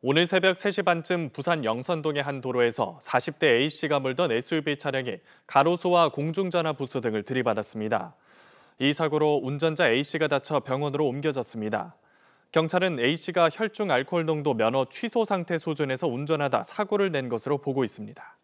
오늘 새벽 3시 반쯤 부산 영선동의 한 도로에서 40대 A씨가 몰던 SUV 차량이 가로수와 공중전화 부스 등을 들이받았습니다. 이 사고로 운전자 A씨가 다쳐 병원으로 옮겨졌습니다. 경찰은 A씨가 혈중 알코올 농도 면허 취소 상태 수준에서 운전하다 사고를 낸 것으로 보고 있습니다.